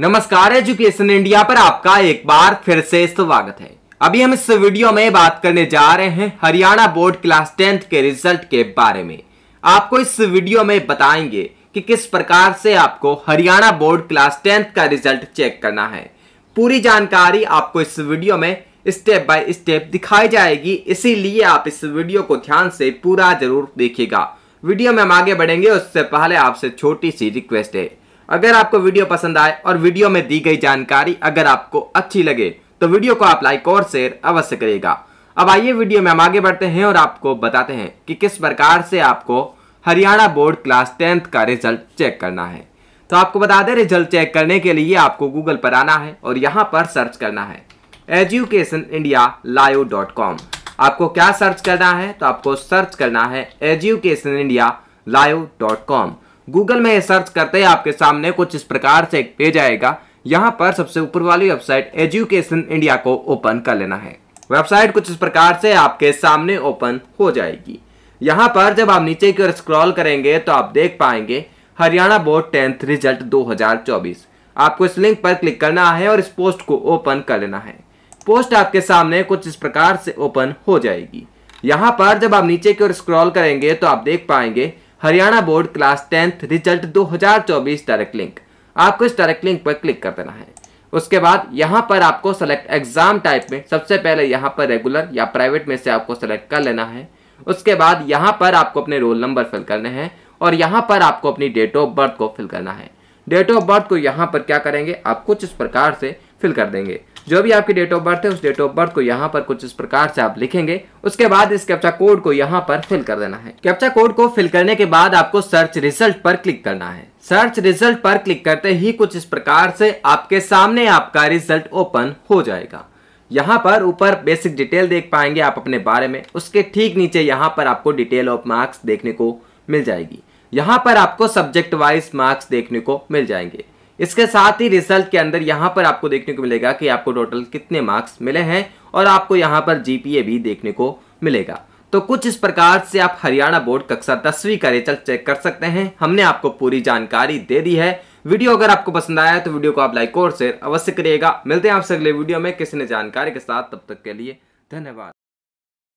नमस्कार education India पर आपका एक बार फिर से स्वागत है अभी हम इस वीडियो में बात करने जा रहे हैं हरियाणा बोर्ड क्लास टेंथ के रिजल्ट के बारे में आपको इस वीडियो में बताएंगे कि किस प्रकार से आपको हरियाणा बोर्ड क्लास टेंथ का रिजल्ट चेक करना है पूरी जानकारी आपको इस वीडियो में स्टेप बाय स्टेप दिखाई जाएगी इसीलिए आप इस वीडियो को ध्यान से पूरा जरूर देखिएगा वीडियो में हम आगे बढ़ेंगे उससे पहले आपसे छोटी सी रिक्वेस्ट है अगर आपको वीडियो पसंद आए और वीडियो में दी गई जानकारी अगर आपको अच्छी लगे तो वीडियो को आप लाइक और शेयर अवश्य करेगा अब आइए वीडियो में हम आगे बढ़ते हैं और आपको बताते हैं कि किस प्रकार से आपको हरियाणा बोर्ड क्लास टेंथ का रिजल्ट चेक करना है तो आपको बता दें रिजल्ट चेक करने के लिए आपको गूगल पर आना है और यहाँ पर सर्च करना है education India live dot com आपको क्या सर्च करना है तो आपको सर्च करना है education India live dot com Google में सर्च करते ही आपके सामने कुछ इस प्रकार से एक पेज आएगा यहाँ पर सबसे ऊपर वाली वेबसाइट एजुकेशन इंडिया को ओपन कर लेना है वेबसाइट कुछ इस प्रकार से आपके सामने ओपन हो जाएगी यहाँ पर जब आप नीचे की ओर स्क्रॉल करेंगे तो आप देख पाएंगे हरियाणा बोर्ड टेंथ रिजल्ट 2024 आपको इस लिंक पर क्लिक करना है और इस पोस्ट को ओपन कर लेना है पोस्ट आपके सामने कुछ इस प्रकार से ओपन हो जाएगी यहाँ पर जब आप नीचे की ओर स्क्रॉल करेंगे तो आप देख पाएंगे Haryana board class tenth result 2024 direct link आपको इस डायरेक्ट लिंक पर क्लिक कर देना है उसके बाद यहाँ पर आपको सेलेक्ट एग्जाम टाइप में सबसे पहले यहाँ पर रेगुलर या प्राइवेट में से आपको सेलेक्ट कर लेना है उसके बाद यहाँ पर आपको अपने रोल नंबर फिल करने हैं और यहाँ पर आपको अपनी डेट ऑफ बर्थ को फिल करना है डेट ऑफ बर्थ को यहाँ पर क्या करेंगे आप कुछ इस प्रकार से फिल कर देंगे जो भी आपकी डेट ऑफ बर्थ है उस डेट ऑफ बर्थ को यहाँ पर कुछ इस प्रकार से आप लिखेंगे उसके बाद इस कैप्चा कोड को यहाँ पर फिल कर देना है कैप्चा कोड को फिल करने के बाद आपको सर्च रिजल्ट पर क्लिक करना है सर्च रिजल्ट पर क्लिक करते ही कुछ इस प्रकार से आपके सामने आपका रिजल्ट ओपन हो जाएगा यहाँ पर ऊपर बेसिक डिटेल देख पाएंगे आप अपने बारे में उसके ठीक नीचे यहाँ पर आपको डिटेल ऑफ मार्क्स देखने को मिल जाएगी यहाँ पर आपको सब्जेक्ट वाइज मार्क्स देखने को मिल जाएंगे इसके साथ ही रिजल्ट के अंदर यहाँ पर आपको देखने को मिलेगा कि आपको टोटल कितने मार्क्स मिले हैं और आपको यहाँ पर जीपीए भी देखने को मिलेगा तो कुछ इस प्रकार से आप हरियाणा बोर्ड कक्षा दसवीं का रिजल्ट चेक कर सकते हैं हमने आपको पूरी जानकारी दे दी है वीडियो अगर आपको पसंद आया तो वीडियो को आप लाइक और शेयर अवश्य करिएगा मिलते हैं आपसे अगले वीडियो में किसी ने जानकारी के साथ तब तक के लिए धन्यवाद